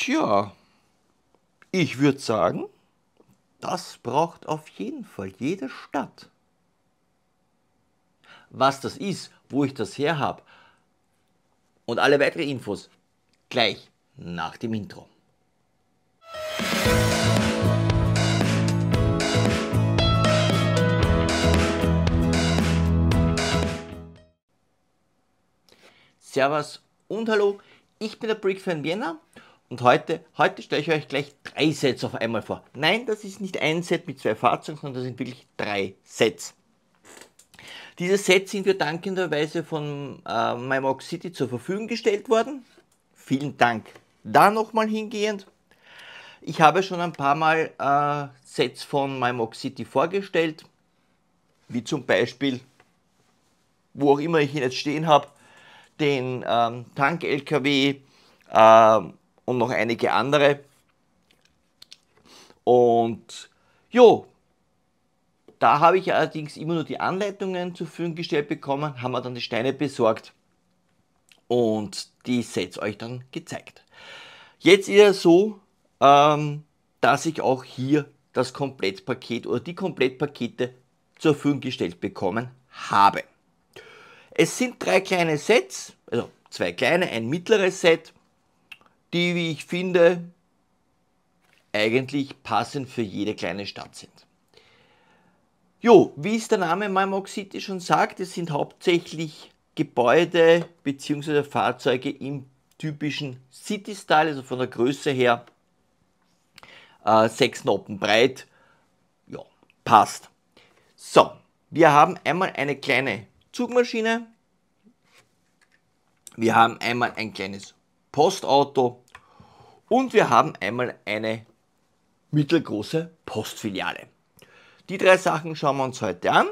Tja, ich würde sagen, das braucht auf jeden Fall jede Stadt. Was das ist, wo ich das her habe und alle weiteren Infos gleich nach dem Intro. Servus und hallo, ich bin der Brickfan Vienna und heute, heute stelle ich euch gleich drei Sets auf einmal vor. Nein, das ist nicht ein Set mit zwei Fahrzeugen, sondern das sind wirklich drei Sets. Diese Sets sind wir dankenderweise von äh, MyMock City zur Verfügung gestellt worden. Vielen Dank da nochmal hingehend. Ich habe schon ein paar Mal äh, Sets von MyMock City vorgestellt, wie zum Beispiel, wo auch immer ich ihn jetzt stehen habe, den ähm, Tank-LKW, ähm, und noch einige andere. Und jo, da habe ich allerdings immer nur die Anleitungen zur Verfügung gestellt bekommen, haben wir dann die Steine besorgt und die Sets euch dann gezeigt. Jetzt ist es so, ähm, dass ich auch hier das Komplettpaket oder die Komplettpakete zur Verfügung gestellt bekommen habe. Es sind drei kleine Sets, also zwei kleine, ein mittleres Set die, wie ich finde, eigentlich passend für jede kleine Stadt sind. Jo, wie es der Name Maimok City schon sagt, es sind hauptsächlich Gebäude bzw. Fahrzeuge im typischen City-Style, also von der Größe her äh, 6 Noten breit. Ja, passt. So, wir haben einmal eine kleine Zugmaschine, wir haben einmal ein kleines Postauto und wir haben einmal eine mittelgroße Postfiliale. Die drei Sachen schauen wir uns heute an.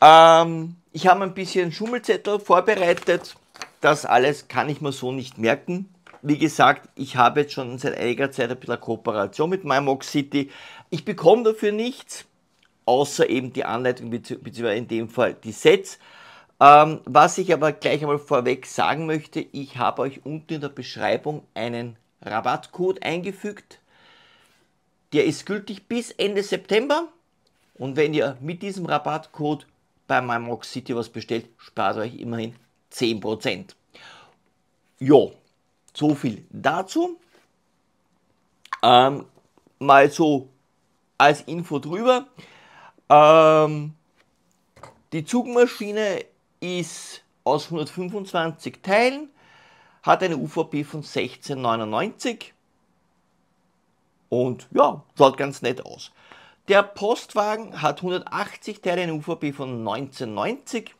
Ähm, ich habe ein bisschen Schummelzettel vorbereitet. Das alles kann ich mir so nicht merken. Wie gesagt, ich habe jetzt schon seit einiger Zeit ein bisschen eine Kooperation mit MyMock City. Ich bekomme dafür nichts, außer eben die Anleitung, bzw. in dem Fall die Sets. Ähm, was ich aber gleich einmal vorweg sagen möchte, ich habe euch unten in der Beschreibung einen Rabattcode eingefügt. Der ist gültig bis Ende September. Und wenn ihr mit diesem Rabattcode bei MyMock City was bestellt, spart euch immerhin 10%. Jo, so viel dazu. Ähm, mal so als Info drüber. Ähm, die Zugmaschine ist aus 125 Teilen, hat eine UVP von 1699 und ja, schaut ganz nett aus. Der Postwagen hat 180 Teile, eine UVP von 1990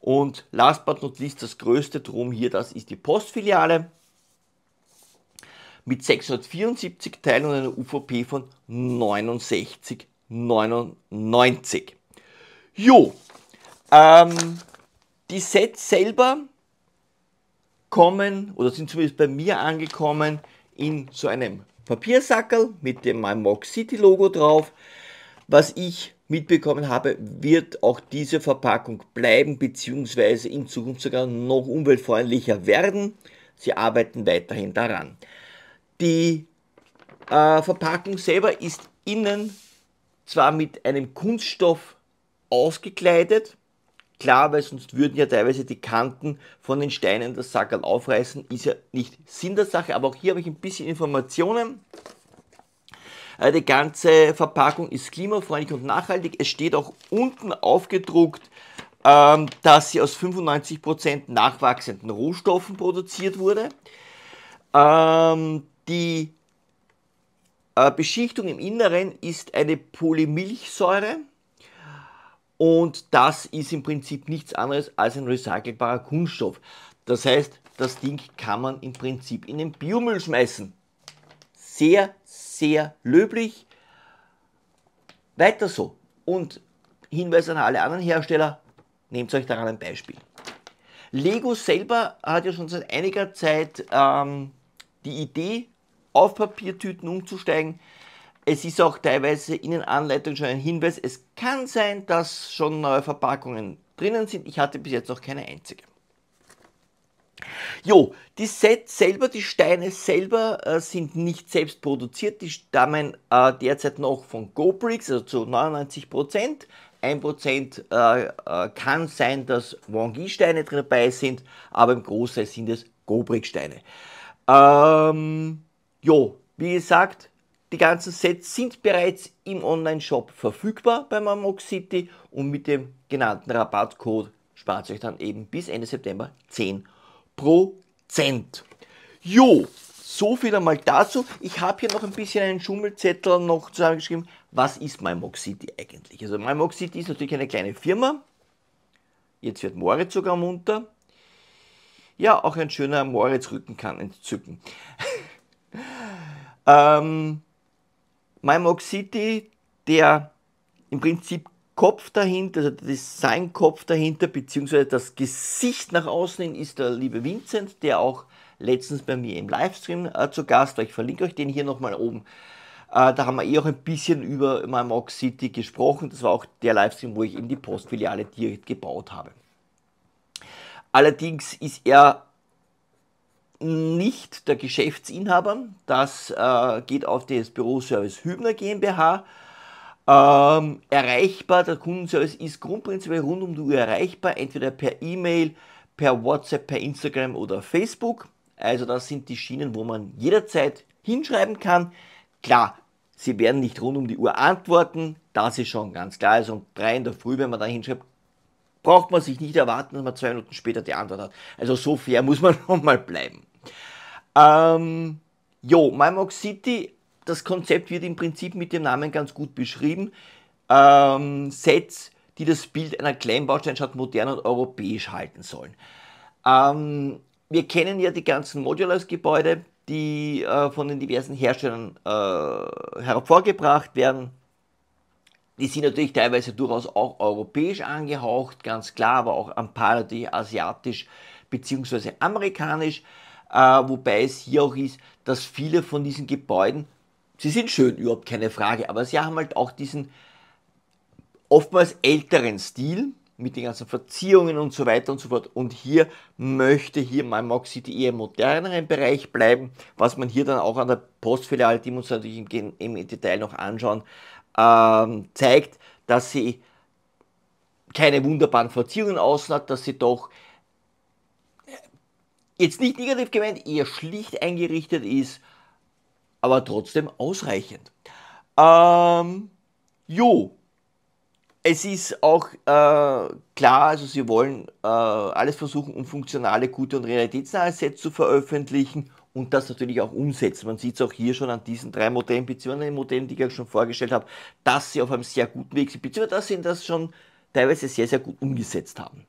und last but not least das größte Drum hier, das ist die Postfiliale mit 674 Teilen und einer UVP von 69,99. Jo, ähm, die Sets selber kommen oder sind zumindest bei mir angekommen in so einem Papiersackel mit dem My City Logo drauf. Was ich mitbekommen habe, wird auch diese Verpackung bleiben bzw. in Zukunft sogar noch umweltfreundlicher werden. Sie arbeiten weiterhin daran. Die äh, Verpackung selber ist innen zwar mit einem Kunststoff ausgekleidet, Klar, weil sonst würden ja teilweise die Kanten von den Steinen das Sackerl aufreißen, ist ja nicht Sinn der Sache, aber auch hier habe ich ein bisschen Informationen. Äh, die ganze Verpackung ist klimafreundlich und nachhaltig. Es steht auch unten aufgedruckt, ähm, dass sie aus 95% nachwachsenden Rohstoffen produziert wurde. Ähm, die äh, Beschichtung im Inneren ist eine Polymilchsäure und das ist im Prinzip nichts anderes als ein recycelbarer Kunststoff. Das heißt, das Ding kann man im Prinzip in den Biomüll schmeißen. Sehr, sehr löblich. Weiter so. Und Hinweis an alle anderen Hersteller, nehmt euch daran ein Beispiel. Lego selber hat ja schon seit einiger Zeit ähm, die Idee, auf Papiertüten umzusteigen. Es ist auch teilweise in den Anleitungen schon ein Hinweis, es kann sein, dass schon neue Verpackungen drinnen sind. Ich hatte bis jetzt noch keine einzige. Jo, die Sets selber, die Steine selber äh, sind nicht selbst produziert. Die stammen äh, derzeit noch von GoBricks, also zu 99%. 1% äh, äh, kann sein, dass Wangi-Steine drin dabei sind, aber im Großteil sind es gobricks steine Ähm, jo, wie gesagt, die ganzen Sets sind bereits im Online-Shop verfügbar bei Mammox City und mit dem genannten Rabattcode spart ihr euch dann eben bis Ende September 10%. Jo, so viel einmal dazu. Ich habe hier noch ein bisschen einen Schummelzettel noch zusammengeschrieben. Was ist MyMox City eigentlich? Also MyMox City ist natürlich eine kleine Firma. Jetzt wird Moritz sogar munter. Ja, auch ein schöner Moritz-Rücken kann entzücken. ähm, MyMock City, der im Prinzip Kopf dahinter, also sein Kopf dahinter, beziehungsweise das Gesicht nach außen hin ist der liebe Vincent, der auch letztens bei mir im Livestream äh, zu Gast war. Ich verlinke euch den hier nochmal oben. Äh, da haben wir eh auch ein bisschen über MyMock City gesprochen. Das war auch der Livestream, wo ich eben die Postfiliale direkt gebaut habe. Allerdings ist er nicht der Geschäftsinhaber, das äh, geht auf das Büroservice Hübner GmbH. Ähm, erreichbar, der Kundenservice ist grundprinzipiell rund um die Uhr erreichbar, entweder per E-Mail, per WhatsApp, per Instagram oder Facebook. Also das sind die Schienen, wo man jederzeit hinschreiben kann. Klar, sie werden nicht rund um die Uhr antworten, das ist schon ganz klar. Also um drei in der Früh, wenn man da hinschreibt, braucht man sich nicht erwarten, dass man zwei Minuten später die Antwort hat. Also so fair muss man nochmal bleiben. Ähm, jo, Mymock City, das Konzept wird im Prinzip mit dem Namen ganz gut beschrieben. Ähm, Sets, die das Bild einer Kleinbausteinstadt modern und europäisch halten sollen. Ähm, wir kennen ja die ganzen Modulars-Gebäude, die äh, von den diversen Herstellern äh, hervorgebracht werden. Die sind natürlich teilweise durchaus auch europäisch angehaucht, ganz klar, aber auch ein paar natürlich asiatisch bzw. amerikanisch. Äh, wobei es hier auch ist, dass viele von diesen Gebäuden, sie sind schön, überhaupt keine Frage, aber sie haben halt auch diesen oftmals älteren Stil mit den ganzen Verzierungen und so weiter und so fort. Und hier möchte hier Malmox City eher im moderneren Bereich bleiben, was man hier dann auch an der Postfiliale, die wir uns natürlich im, im Detail noch anschauen, ähm, zeigt, dass sie keine wunderbaren Verzierungen außen hat, dass sie doch jetzt nicht negativ gemeint, eher schlicht eingerichtet ist, aber trotzdem ausreichend. Ähm, jo, es ist auch äh, klar, also sie wollen äh, alles versuchen, um funktionale, gute und realitätsnahe Sets zu veröffentlichen und das natürlich auch umsetzen. Man sieht es auch hier schon an diesen drei Modellen, beziehungsweise an den Modellen, die ich euch schon vorgestellt habe, dass sie auf einem sehr guten Weg sind, beziehungsweise dass sie das schon teilweise sehr, sehr gut umgesetzt haben.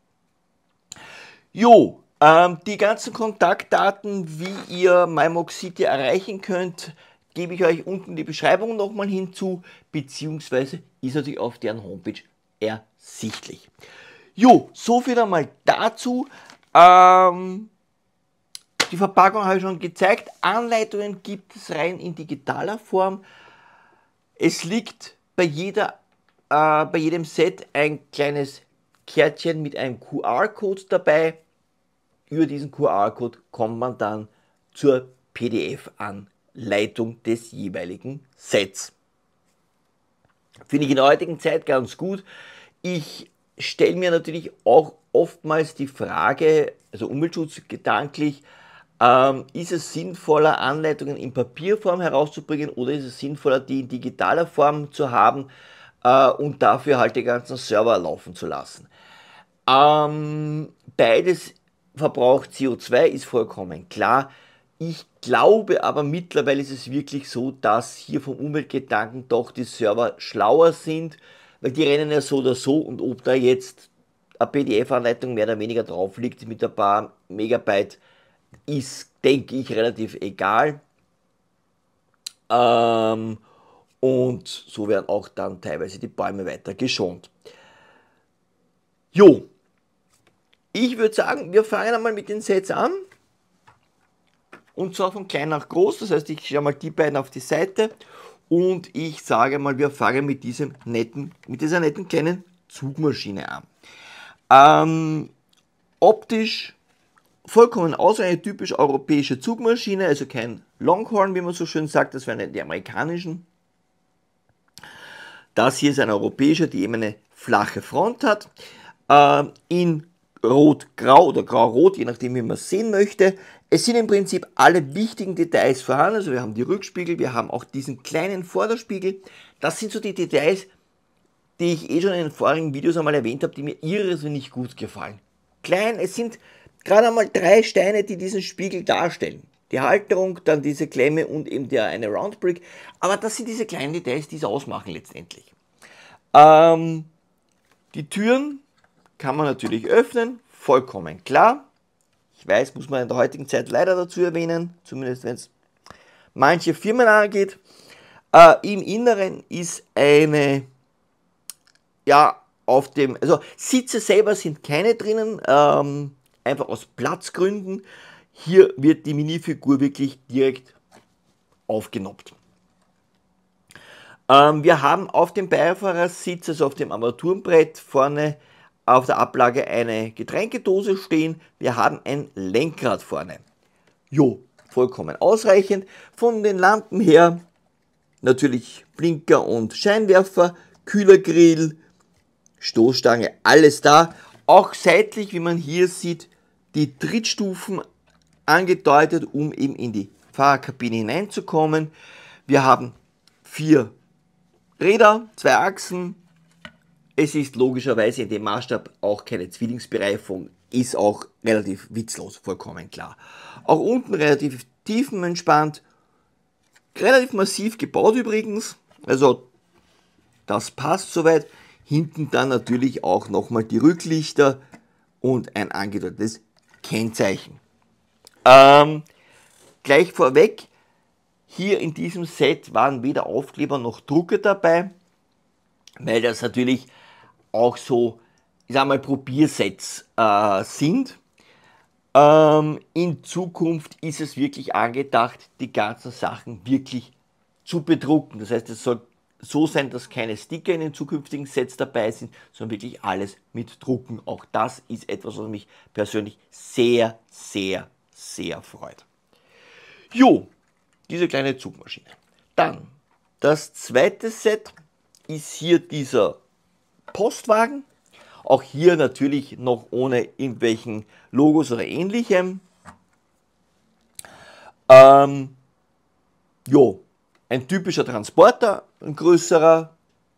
Jo, ähm, die ganzen Kontaktdaten, wie ihr MyMoxity erreichen könnt, gebe ich euch unten in die Beschreibung nochmal hinzu, beziehungsweise ist natürlich auf deren Homepage ersichtlich. Jo, so viel einmal dazu. Ähm, die Verpackung habe ich schon gezeigt. Anleitungen gibt es rein in digitaler Form. Es liegt bei, jeder, äh, bei jedem Set ein kleines Kärtchen mit einem QR-Code dabei über diesen QR-Code kommt man dann zur PDF-Anleitung des jeweiligen Sets. Finde ich in der heutigen Zeit ganz gut. Ich stelle mir natürlich auch oftmals die Frage, also Umweltschutz gedanklich, ähm, ist es sinnvoller, Anleitungen in Papierform herauszubringen oder ist es sinnvoller, die in digitaler Form zu haben äh, und dafür halt die ganzen Server laufen zu lassen? Ähm, beides Verbrauch CO2 ist vollkommen klar. Ich glaube aber mittlerweile ist es wirklich so, dass hier vom Umweltgedanken doch die Server schlauer sind, weil die rennen ja so oder so und ob da jetzt eine PDF-Anleitung mehr oder weniger drauf liegt mit ein paar Megabyte, ist, denke ich, relativ egal. Ähm, und so werden auch dann teilweise die Bäume weiter geschont. Jo, ich würde sagen, wir fangen einmal mit den Sets an. Und zwar von klein nach groß. Das heißt, ich schaue mal die beiden auf die Seite. Und ich sage mal, wir fangen mit, diesem netten, mit dieser netten kleinen Zugmaschine an. Ähm, optisch vollkommen aus, eine typisch europäische Zugmaschine, also kein Longhorn, wie man so schön sagt, das wären die amerikanischen. Das hier ist ein europäischer, die eben eine flache Front hat. Ähm, in rot-grau oder grau-rot, je nachdem, wie man es sehen möchte. Es sind im Prinzip alle wichtigen Details vorhanden. Also wir haben die Rückspiegel, wir haben auch diesen kleinen Vorderspiegel. Das sind so die Details, die ich eh schon in den vorigen Videos einmal erwähnt habe, die mir irrsinnig gut gefallen. Klein, es sind gerade einmal drei Steine, die diesen Spiegel darstellen. Die Halterung, dann diese Klemme und eben der eine Roundbrick. Aber das sind diese kleinen Details, die es ausmachen letztendlich. Ähm, die Türen kann man natürlich öffnen, vollkommen klar. Ich weiß, muss man in der heutigen Zeit leider dazu erwähnen, zumindest wenn es manche Firmen angeht. Äh, Im Inneren ist eine, ja, auf dem, also Sitze selber sind keine drinnen, ähm, einfach aus Platzgründen. Hier wird die Minifigur wirklich direkt aufgenoppt. Ähm, wir haben auf dem Beifahrersitz, also auf dem Armaturenbrett vorne, auf der Ablage eine Getränkedose stehen. Wir haben ein Lenkrad vorne. Jo, vollkommen ausreichend. Von den Lampen her natürlich Blinker und Scheinwerfer, Kühlergrill, Stoßstange, alles da. Auch seitlich, wie man hier sieht, die Trittstufen angedeutet, um eben in die Fahrerkabine hineinzukommen. Wir haben vier Räder, zwei Achsen, es ist logischerweise in dem Maßstab auch keine Zwillingsbereifung, ist auch relativ witzlos, vollkommen klar. Auch unten relativ tiefenentspannt, relativ massiv gebaut übrigens, also das passt soweit. Hinten dann natürlich auch nochmal die Rücklichter und ein angedeutetes Kennzeichen. Ähm, gleich vorweg, hier in diesem Set waren weder Aufkleber noch Drucke dabei, weil das natürlich auch so, ich sag mal, Probiersets äh, sind. Ähm, in Zukunft ist es wirklich angedacht, die ganzen Sachen wirklich zu bedrucken. Das heißt, es soll so sein, dass keine Sticker in den zukünftigen Sets dabei sind, sondern wirklich alles mit Drucken. Auch das ist etwas, was mich persönlich sehr, sehr, sehr freut. Jo, diese kleine Zugmaschine. Dann, das zweite Set ist hier dieser Postwagen. Auch hier natürlich noch ohne irgendwelchen Logos oder ähnlichem. Ähm, jo, ein typischer Transporter, ein größerer,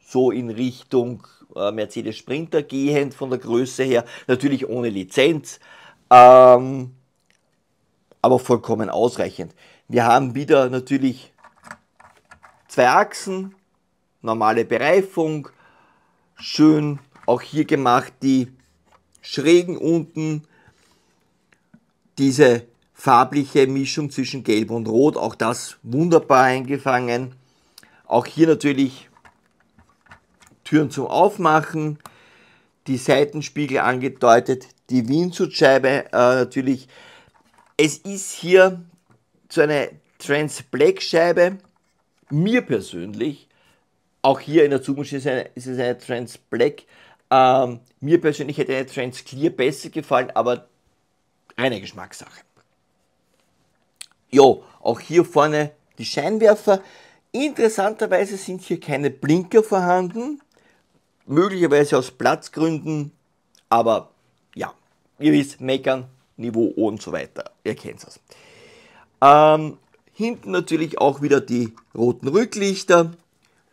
so in Richtung äh, Mercedes Sprinter gehend von der Größe her, natürlich ohne Lizenz, ähm, aber vollkommen ausreichend. Wir haben wieder natürlich zwei Achsen, normale Bereifung, schön auch hier gemacht, die schrägen unten, diese farbliche Mischung zwischen Gelb und Rot, auch das wunderbar eingefangen. Auch hier natürlich Türen zum Aufmachen, die Seitenspiegel angedeutet, die Windschutzscheibe äh, natürlich. Es ist hier so eine Trans-Black-Scheibe. Mir persönlich auch hier in der Zukunft ist, eine, es eine Trans Black. Ähm, mir persönlich hätte eine Trans Clear besser gefallen, aber reine Geschmackssache. Jo, auch hier vorne die Scheinwerfer. Interessanterweise sind hier keine Blinker vorhanden. Möglicherweise aus Platzgründen, aber ja, ihr wisst, meckern, Niveau und so weiter. Ihr kennt es. Ähm, hinten natürlich auch wieder die roten Rücklichter.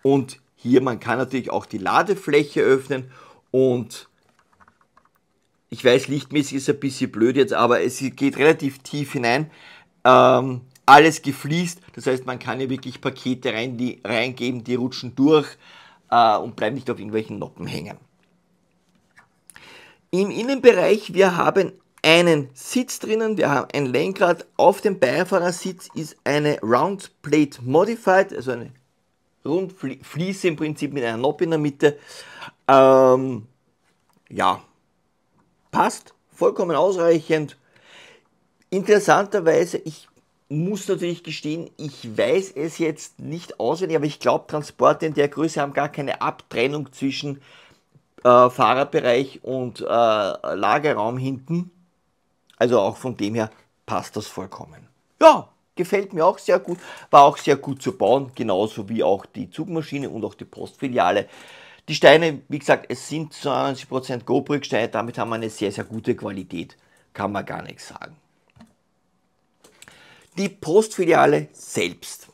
Und hier, man kann natürlich auch die Ladefläche öffnen und ich weiß, lichtmäßig ist es ein bisschen blöd jetzt, aber es geht relativ tief hinein. Ähm, alles gefliest, das heißt, man kann hier wirklich Pakete rein, die, reingeben, die rutschen durch äh, und bleiben nicht auf irgendwelchen Noppen hängen. Im Innenbereich, wir haben einen Sitz drinnen, wir haben ein Lenkrad. Auf dem Beifahrersitz ist eine Round Plate Modified, also eine rund, Fliese im Prinzip mit einer Noppe in der Mitte. Ähm, ja, passt, vollkommen ausreichend. Interessanterweise, ich muss natürlich gestehen, ich weiß es jetzt nicht auswendig, aber ich glaube, Transporte in der Größe haben gar keine Abtrennung zwischen äh, Fahrerbereich und äh, Lagerraum hinten. Also auch von dem her passt das vollkommen. Ja, gefällt mir auch sehr gut, war auch sehr gut zu bauen, genauso wie auch die Zugmaschine und auch die Postfiliale. Die Steine, wie gesagt, es sind 92% gopro steine damit haben wir eine sehr, sehr gute Qualität, kann man gar nichts sagen. Die Postfiliale selbst.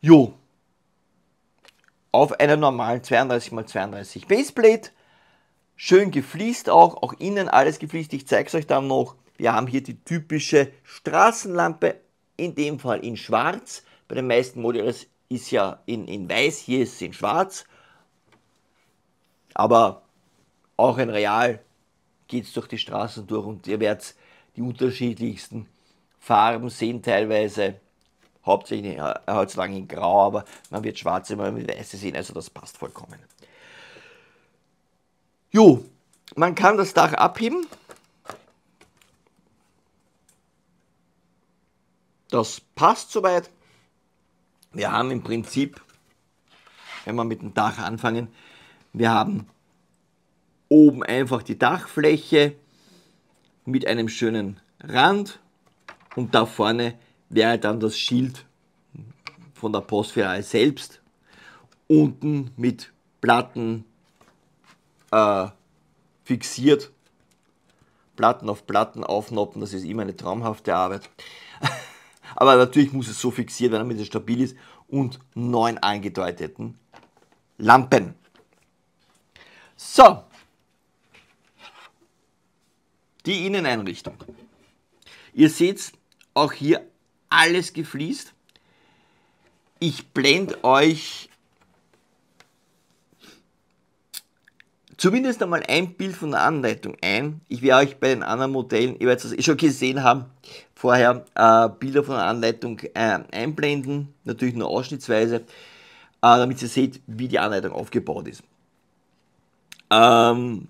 Jo, auf einer normalen 32x32 Baseplate, schön gefliest auch, auch innen alles gefliest, ich zeige es euch dann noch, wir haben hier die typische Straßenlampe, in dem Fall in schwarz. Bei den meisten Models ist ja in, in weiß, hier ist es in schwarz. Aber auch in real geht es durch die Straßen durch und ihr werdet die unterschiedlichsten Farben sehen teilweise. Hauptsächlich heutzutage in grau, aber man wird schwarz immer mit weiße sehen, also das passt vollkommen. Jo, man kann das Dach abheben, Das passt soweit. Wir haben im Prinzip, wenn wir mit dem Dach anfangen, wir haben oben einfach die Dachfläche mit einem schönen Rand und da vorne wäre dann das Schild von der Postfiliale selbst. Unten mit Platten äh, fixiert. Platten auf Platten aufnoppen, das ist immer eine traumhafte Arbeit. Aber natürlich muss es so fixiert werden, damit es stabil ist und neun angedeuteten Lampen. So, die Inneneinrichtung. Ihr seht auch hier alles gefliest. Ich blende euch zumindest einmal ein Bild von der Anleitung ein. Ich werde euch bei den anderen Modellen, ihr werdet es eh schon gesehen haben, vorher äh, Bilder von der Anleitung äh, einblenden, natürlich nur ausschnittsweise, äh, damit ihr seht, wie die Anleitung aufgebaut ist. Ähm,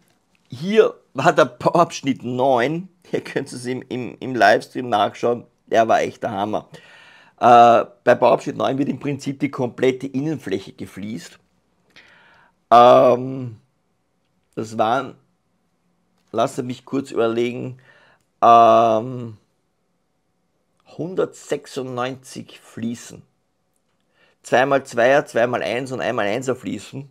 hier war der Bauabschnitt 9, ihr könnt es im, im, im Livestream nachschauen, der war echt der Hammer. Äh, bei Bauabschnitt 9 wird im Prinzip die komplette Innenfläche gefliest. Ähm, das waren, lasse mich kurz überlegen, ähm, 196 Fliesen. 2 Zweier, zweimal Eins und 1 einmal 1 Fliesen.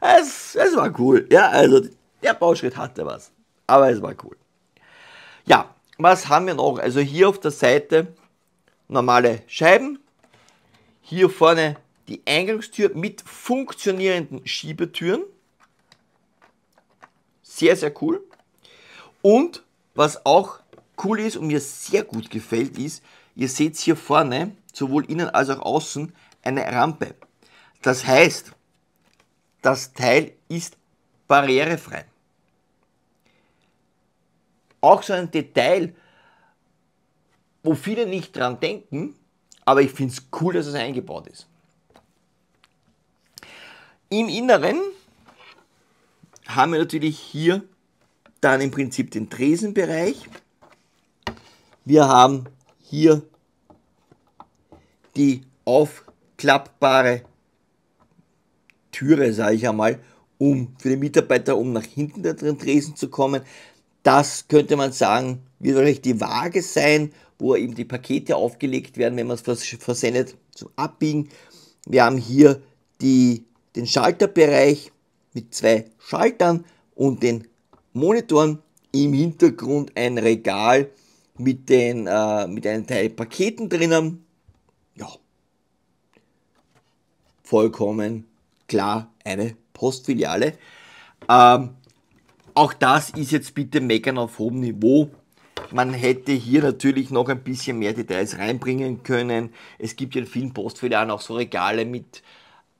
Es, es war cool. Ja, also der Bauschritt hatte was. Aber es war cool. Ja, was haben wir noch? Also hier auf der Seite normale Scheiben. Hier vorne die Eingangstür mit funktionierenden Schiebetüren. Sehr, sehr cool. Und was auch cool ist und mir sehr gut gefällt, ist, ihr seht hier vorne, sowohl innen als auch außen, eine Rampe. Das heißt, das Teil ist barrierefrei. Auch so ein Detail, wo viele nicht dran denken, aber ich finde es cool, dass es eingebaut ist. Im Inneren haben wir natürlich hier dann im Prinzip den Tresenbereich. Wir haben hier die aufklappbare Türe, sage ich einmal, um für den Mitarbeiter, um nach hinten da drin Tresen zu kommen. Das könnte man sagen, wird wahrscheinlich die Waage sein, wo eben die Pakete aufgelegt werden, wenn man es versendet, zum Abbiegen. Wir haben hier die den Schalterbereich mit zwei Schaltern und den Monitoren. Im Hintergrund ein Regal mit, den, äh, mit einem Teil Paketen drinnen. Ja, vollkommen klar eine Postfiliale. Ähm, auch das ist jetzt bitte meckern auf hohem Niveau. Man hätte hier natürlich noch ein bisschen mehr Details reinbringen können. Es gibt ja in vielen Postfilialen auch so Regale mit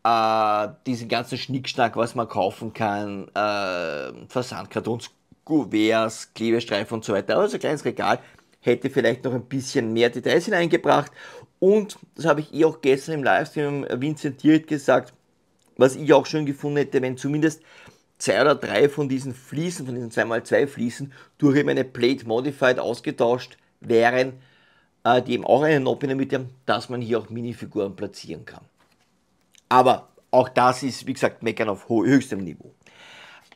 äh, diesen ganzen Schnickschnack, was man kaufen kann, äh, Versandkartons, Kuverts, Klebestreifen und so weiter, also ein kleines Regal, hätte vielleicht noch ein bisschen mehr Details hineingebracht. Und das habe ich eh auch gestern im Livestream äh, Vincent Hirt gesagt, was ich auch schön gefunden hätte, wenn zumindest zwei oder drei von diesen Fliesen, von diesen 2x2 Fliesen, durch eben eine Plate Modified ausgetauscht wären, äh, die eben auch einen Knob in haben, dass man hier auch Minifiguren platzieren kann. Aber auch das ist, wie gesagt, Meckern auf höchstem Niveau.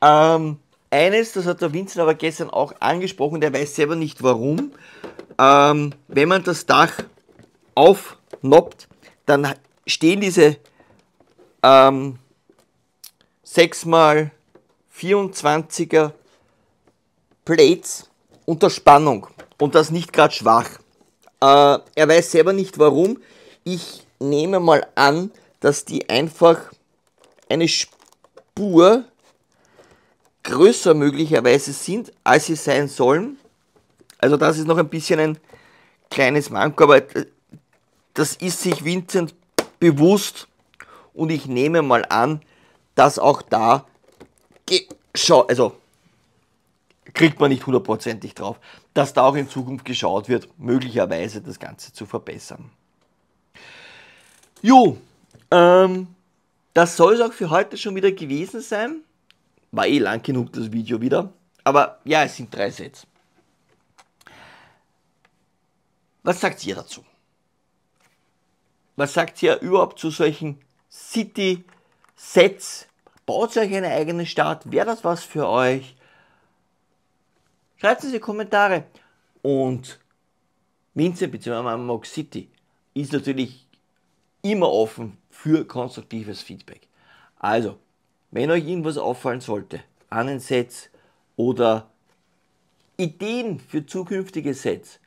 Ähm, eines, das hat der Vincent aber gestern auch angesprochen, der weiß selber nicht warum. Ähm, wenn man das Dach aufnoppt, dann stehen diese ähm, 6x24er Plates unter Spannung und das nicht gerade schwach. Äh, er weiß selber nicht warum. Ich nehme mal an, dass die einfach eine Spur größer möglicherweise sind, als sie sein sollen. Also das ist noch ein bisschen ein kleines Manko, aber äh, das ist sich Vincent bewusst und ich nehme mal an, dass auch da geschaut, also kriegt man nicht hundertprozentig drauf, dass da auch in Zukunft geschaut wird, möglicherweise das Ganze zu verbessern. Jo, ähm, das soll es auch für heute schon wieder gewesen sein. War eh lang genug das Video wieder. Aber ja, es sind drei Sets. Was sagt ihr dazu? Was sagt ihr überhaupt zu solchen City-Sets? Baut euch eine eigene Stadt? Wäre das was für euch? Schreibt es in die Kommentare. Und Vincent bzw. Mock City ist natürlich immer offen für konstruktives Feedback. Also, wenn euch irgendwas auffallen sollte an den Sets oder Ideen für zukünftige Sets,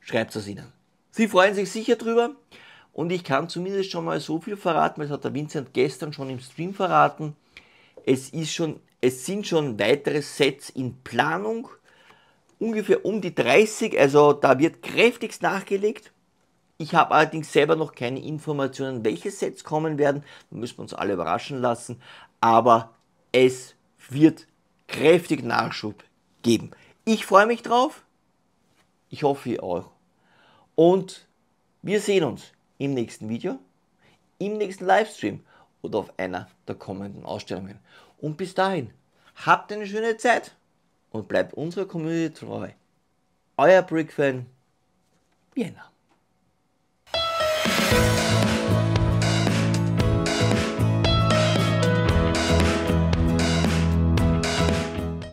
schreibt es ihnen. Sie freuen sich sicher drüber und ich kann zumindest schon mal so viel verraten, weil das hat der Vincent gestern schon im Stream verraten. Es, ist schon, es sind schon weitere Sets in Planung, ungefähr um die 30, also da wird kräftigst nachgelegt ich habe allerdings selber noch keine Informationen, welche Sets kommen werden. Da müssen wir uns alle überraschen lassen. Aber es wird kräftig Nachschub geben. Ich freue mich drauf. Ich hoffe ihr auch. Und wir sehen uns im nächsten Video, im nächsten Livestream oder auf einer der kommenden Ausstellungen. Und bis dahin, habt eine schöne Zeit und bleibt unserer Community treu. Euer Brickfan Vienna.